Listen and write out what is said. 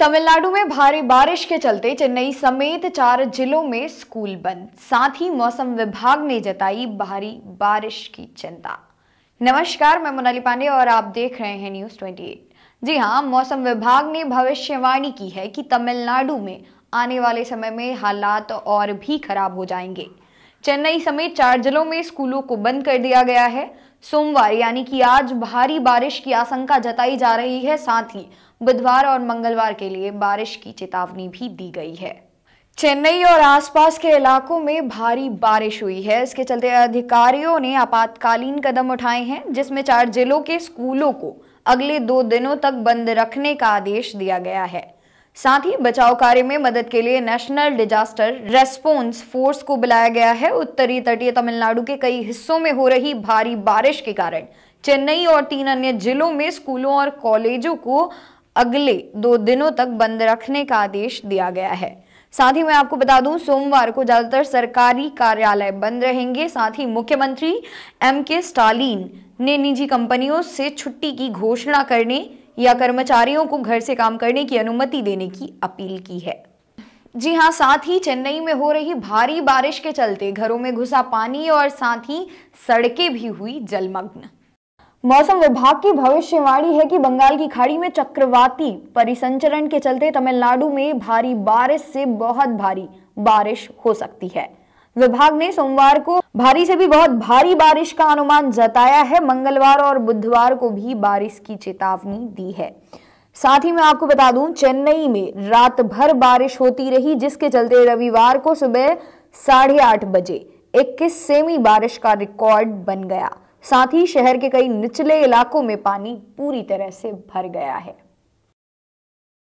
तमिलनाडु में भारी बारिश के चलते चेन्नई समेत चार जिलों में स्कूल बंद साथ ही मौसम विभाग ने जताई भारी बारिश की चिंता नमस्कार मैं मोनाली पांडे और आप देख रहे हैं न्यूज 28 जी हाँ मौसम विभाग ने भविष्यवाणी की है कि तमिलनाडु में आने वाले समय में हालात और भी खराब हो जाएंगे चेन्नई समेत चार जिलों में स्कूलों को बंद कर दिया गया है सोमवार यानी कि आज भारी बारिश की आशंका जताई जा रही है साथ ही बुधवार और मंगलवार के लिए बारिश की चेतावनी भी दी गई है चेन्नई और आसपास के इलाकों में भारी बारिश हुई है इसके चलते अधिकारियों ने आपातकालीन कदम उठाए हैं जिसमें चार जिलों के स्कूलों को अगले दो दिनों तक बंद रखने का आदेश दिया गया है साथ ही बचाव कार्य में मदद के लिए नेशनल डिजास्टर रेस्पॉन्स फोर्स को बुलाया गया है उत्तरी तटीय तमिलनाडु के कई हिस्सों में हो रही भारी बारिश के कारण चेन्नई और तीन अन्य जिलों में स्कूलों और कॉलेजों को अगले दो दिनों तक बंद रखने का आदेश दिया गया है साथ ही मैं आपको बता दूं सोमवार को ज्यादातर सरकारी कार्यालय बंद रहेंगे साथ ही मुख्यमंत्री एम के स्टालिन ने निजी कंपनियों से छुट्टी की घोषणा करने या कर्मचारियों को घर से काम करने की अनुमति देने की अपील की है जी हाँ साथ ही चेन्नई में हो रही भारी बारिश के चलते घरों में घुसा पानी और साथ ही सड़कें भी हुई जलमग्न मौसम विभाग की भविष्यवाणी है कि बंगाल की खाड़ी में चक्रवाती परिसंचरण के चलते तमिलनाडु में भारी बारिश से बहुत भारी बारिश हो सकती है विभाग ने सोमवार को भारी से भी बहुत भारी बारिश का अनुमान जताया है मंगलवार और बुधवार को भी बारिश की चेतावनी दी है साथ ही मैं आपको बता दूं चेन्नई में रात भर बारिश होती रही जिसके चलते रविवार को सुबह साढ़े आठ बजे 21 सेमी बारिश का रिकॉर्ड बन गया साथ ही शहर के कई निचले इलाकों में पानी पूरी तरह से भर गया है